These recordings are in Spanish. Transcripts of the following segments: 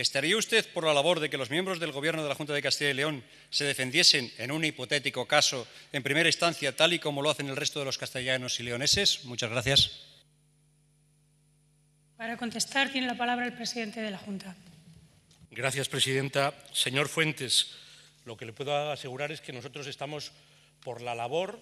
¿Estaría usted por la labor de que los miembros del Gobierno de la Junta de Castilla y León se defendiesen en un hipotético caso en primera instancia, tal y como lo hacen el resto de los castellanos y leoneses? Muchas gracias. Para contestar tiene la palabra el presidente de la Junta. Gracias, presidenta. Señor Fuentes, lo que le puedo asegurar es que nosotros estamos por la labor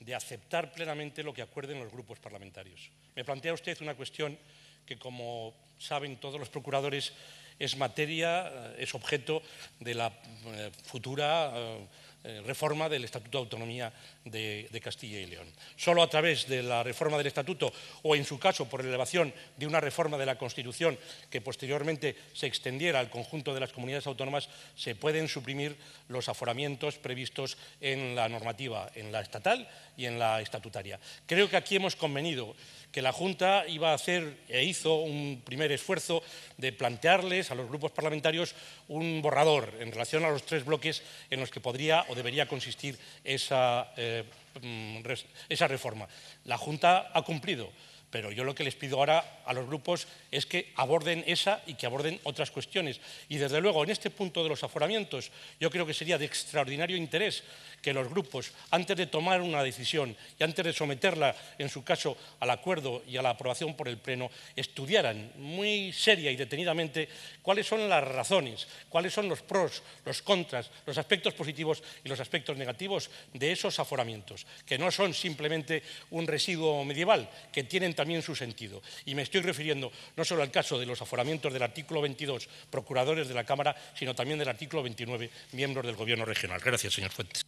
de aceptar plenamente lo que acuerden los grupos parlamentarios. Me plantea usted una cuestión que, como saben todos los procuradores, es materia, eh, es objeto de la eh, futura eh, eh, reforma del Estatuto de Autonomía de, Castilla y León. Solo a través de la reforma del Estatuto o, en su caso, por elevación de una reforma de la Constitución que posteriormente se extendiera al conjunto de las comunidades autónomas, se pueden suprimir los aforamientos previstos en la normativa, en la estatal y en la estatutaria. Creo que aquí hemos convenido que la Junta iba a hacer e hizo un primer esfuerzo de plantearles a los grupos parlamentarios un borrador en relación a los tres bloques en los que podría debería consistir esa eh, Mm, esa reforma. La Junta ha cumplido, pero yo lo que les pido ahora a los grupos es que aborden esa y que aborden otras cuestiones. Y desde luego, en este punto de los aforamientos, yo creo que sería de extraordinario interés que los grupos, antes de tomar una decisión y antes de someterla, en su caso, al acuerdo y a la aprobación por el Pleno, estudiaran muy seria y detenidamente cuáles son las razones, cuáles son los pros, los contras, los aspectos positivos y los aspectos negativos de esos aforamientos que no son simplemente un residuo medieval, que tienen también su sentido. Y me estoy refiriendo no solo al caso de los aforamientos del artículo 22, procuradores de la Cámara, sino también del artículo 29, miembros del Gobierno regional. Gracias, señor Fuentes.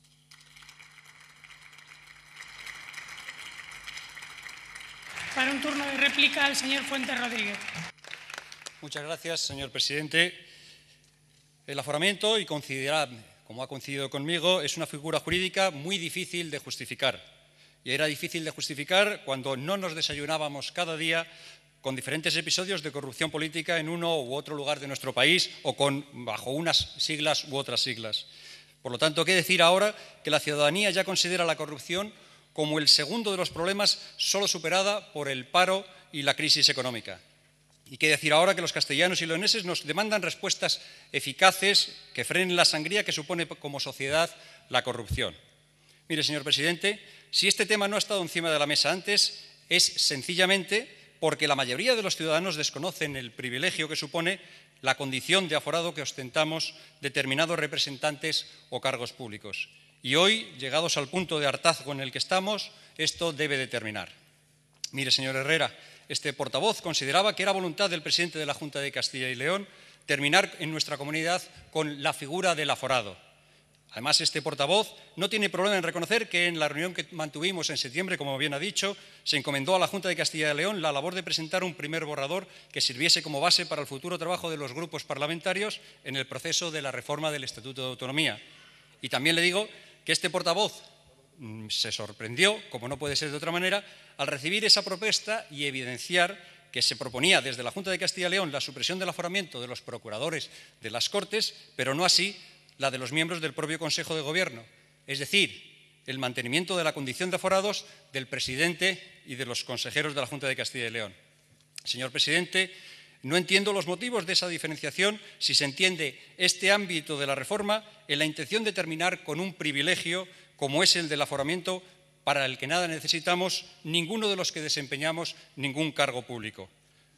Para un turno de réplica el señor Fuentes Rodríguez. Muchas gracias, señor presidente. El aforamiento y considerar como ha coincidido conmigo, es una figura jurídica muy difícil de justificar. Y era difícil de justificar cuando no nos desayunábamos cada día con diferentes episodios de corrupción política en uno u otro lugar de nuestro país o con, bajo unas siglas u otras siglas. Por lo tanto, ¿qué decir ahora que la ciudadanía ya considera la corrupción como el segundo de los problemas solo superada por el paro y la crisis económica? Y qué decir ahora que los castellanos y leoneses nos demandan respuestas eficaces que frenen la sangría que supone como sociedad la corrupción. Mire, señor presidente, si este tema no ha estado encima de la mesa antes, es sencillamente porque la mayoría de los ciudadanos desconocen el privilegio que supone la condición de aforado que ostentamos determinados representantes o cargos públicos. Y hoy, llegados al punto de hartazgo en el que estamos, esto debe determinar. Mire, señor Herrera, este portavoz consideraba que era voluntad del presidente de la Junta de Castilla y León terminar en nuestra comunidad con la figura del aforado. Además, este portavoz no tiene problema en reconocer que en la reunión que mantuvimos en septiembre, como bien ha dicho, se encomendó a la Junta de Castilla y León la labor de presentar un primer borrador que sirviese como base para el futuro trabajo de los grupos parlamentarios en el proceso de la reforma del Estatuto de Autonomía. Y también le digo que este portavoz Mm, se sorprendió, como no puede ser de otra manera, al recibir esa propuesta y evidenciar que se proponía desde la Junta de Castilla y León la supresión del aforamiento de los procuradores de las Cortes, pero no así la de los miembros del propio Consejo de Gobierno, es decir, el mantenimiento de la condición de aforados del presidente y de los consejeros de la Junta de Castilla y León. Señor presidente, no entiendo los motivos de esa diferenciación si se entiende este ámbito de la reforma en la intención de terminar con un privilegio como es el del aforamiento, para el que nada necesitamos ninguno de los que desempeñamos ningún cargo público.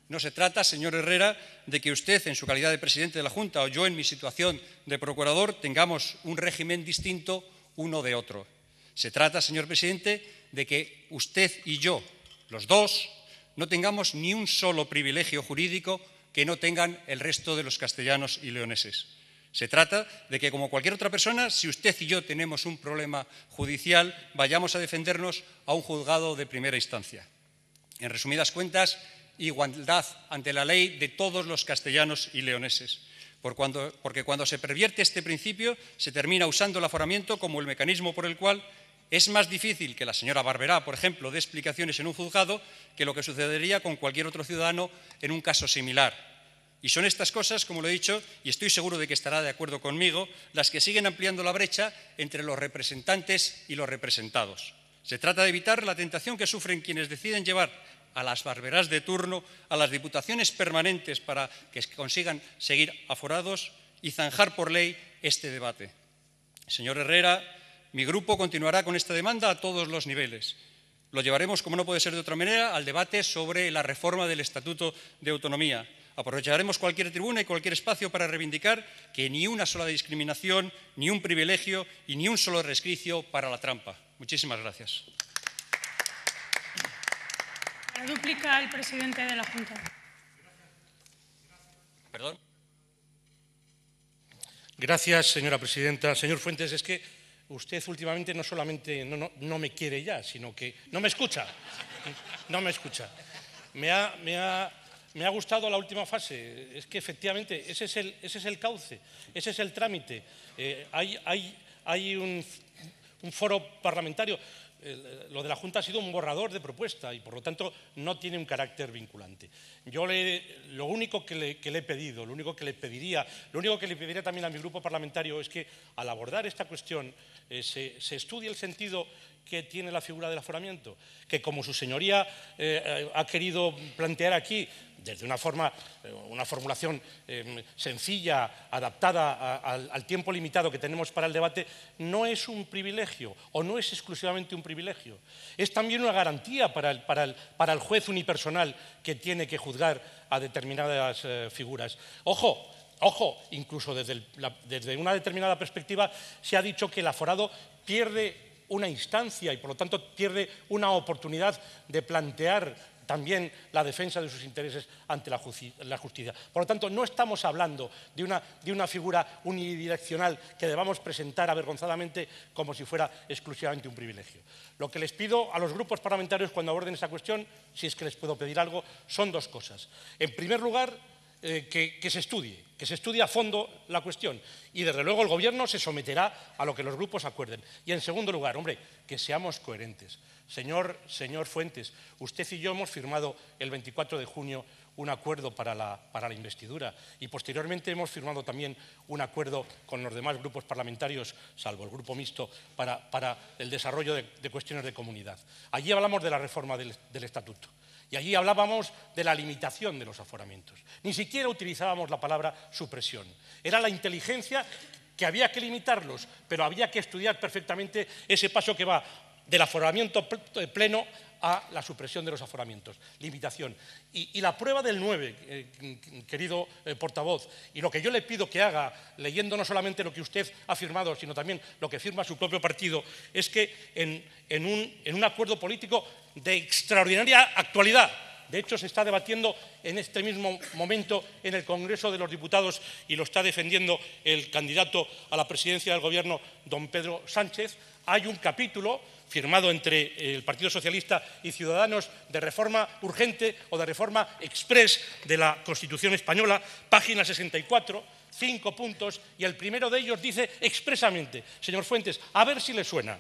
No se trata, señor Herrera, de que usted, en su calidad de presidente de la Junta, o yo, en mi situación de procurador, tengamos un régimen distinto uno de otro. Se trata, señor presidente, de que usted y yo, los dos, no tengamos ni un solo privilegio jurídico que no tengan el resto de los castellanos y leoneses. Se trata de que, como cualquier otra persona, si usted y yo tenemos un problema judicial, vayamos a defendernos a un juzgado de primera instancia. En resumidas cuentas, igualdad ante la ley de todos los castellanos y leoneses. porque cuando se pervierte este principio, se termina usando el aforamiento como el mecanismo por el cual es más difícil que la señora Barberá, por ejemplo, dé explicaciones en un juzgado que lo que sucedería con cualquier otro ciudadano en un caso similar y son estas cosas, como lo he dicho, y estoy seguro de que estará de acuerdo conmigo, las que siguen ampliando la brecha entre los representantes y los representados. Se trata de evitar la tentación que sufren quienes deciden llevar a las barberas de turno, a las diputaciones permanentes para que consigan seguir aforados y zanjar por ley este debate. Señor Herrera, mi grupo continuará con esta demanda a todos los niveles. Lo llevaremos, como no puede ser de otra manera, al debate sobre la reforma del Estatuto de Autonomía Aprovecharemos cualquier tribuna y cualquier espacio para reivindicar que ni una sola discriminación, ni un privilegio y ni un solo resquicio para la trampa. Muchísimas gracias. La duplica el presidente de la Junta. Perdón. Gracias, señora presidenta. Señor Fuentes, es que usted últimamente no solamente no, no, no me quiere ya, sino que no me escucha. No me escucha. Me ha, me ha me ha gustado la última fase. Es que efectivamente ese es el, cauce, ese es el trámite. Eh, hay, un, foro parlamentario. Eh, lo de la Junta ha sido un borrador de propuesta y por lo tanto no tiene un carácter vinculante. Yo le, lo único que le, he pedido, lo único que le pediría, lo único que le pediría también a mi grupo parlamentario es que al abordar esta cuestión eh, se estudie el sentido que tiene la figura del aforamiento, que como su señoría eh, eh, ha querido plantear aquí, desde una forma, eh, una formulación em, sencilla, adaptada al tiempo limitado que tenemos para el debate, no es un privilegio o no es exclusivamente un privilegio. Es también una garantía para el, para el, juez unipersonal que tiene que juzgar a determinadas figuras. Ojo, ojo, incluso desde, desde una determinada perspectiva se ha dicho que el aforado pierde una instancia y por lo tanto pierde una oportunidad de plantear también la defensa de sus intereses ante la justicia. Por lo tanto, no estamos hablando de una, de una, figura unidireccional que debamos presentar avergonzadamente como si fuera exclusivamente un privilegio. Lo que les pido a los grupos parlamentarios cuando aborden esta cuestión, si es que les puedo pedir algo, son dos cosas. En primer lugar, eh, que, se estudie, que se estudie a fondo la cuestión. Y desde luego el Gobierno se someterá a lo que los grupos acuerden. Y en segundo lugar, hombre, que seamos coherentes. Señor, señor Fuentes, usted y yo hemos firmado el 24 de junio un acuerdo para la, para la investidura y posteriormente hemos firmado también un acuerdo con los demás grupos parlamentarios, salvo el grupo mixto, para, el desarrollo de, cuestiones de comunidad. Allí hablamos de la reforma del, del estatuto. Y allí hablábamos de la limitación de los aforamientos. Ni siquiera utilizábamos la palabra supresión. Era la inteligencia que había que limitarlos, pero había que estudiar perfectamente ese paso que va del aforamiento eh, pleno a la supresión de los aforamientos, limitación. Y, la prueba del 9, eh, querido eh, portavoz, y lo que yo le pido que haga, leyendo no solamente lo que usted ha firmado, sino también lo que firma su propio partido, es que en un acuerdo político de extraordinaria actualidad, de hecho, se está debatiendo en este mismo momento en el Congreso de los Diputados y lo está defendiendo el candidato a la presidencia del Gobierno, don Pedro Sánchez. Hay un capítulo firmado entre el Partido Socialista y Ciudadanos de reforma urgente o de reforma express de la Constitución española, página 64, cinco puntos, y el primero de ellos dice expresamente, señor Fuentes, a ver si le suena,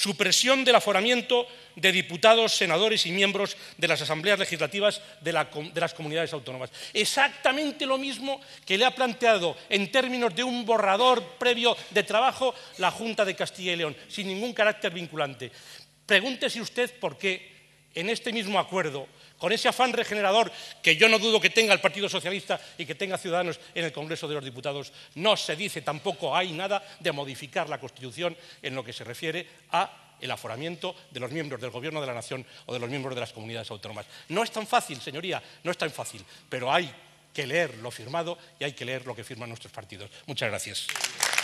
supresión del aforamiento de diputados, senadores y miembros de las asambleas legislativas de, las comunidades autónomas. Exactamente lo mismo que le ha planteado en términos de un borrador previo de trabajo la Junta de Castilla y León, sin ningún carácter vinculante. Pregúntese usted por qué en este mismo acuerdo con ese afán regenerador que yo no dudo que tenga el Partido Socialista y que tenga Ciudadanos en el Congreso de los Diputados, no se dice tampoco hay nada de modificar la Constitución en lo que se refiere a el aforamiento de los miembros del Gobierno de la Nación o de los miembros de las comunidades autónomas. No es tan fácil, señoría, no es tan fácil, pero hay que leer lo firmado y hay que leer lo que firman nuestros partidos. Muchas gracias.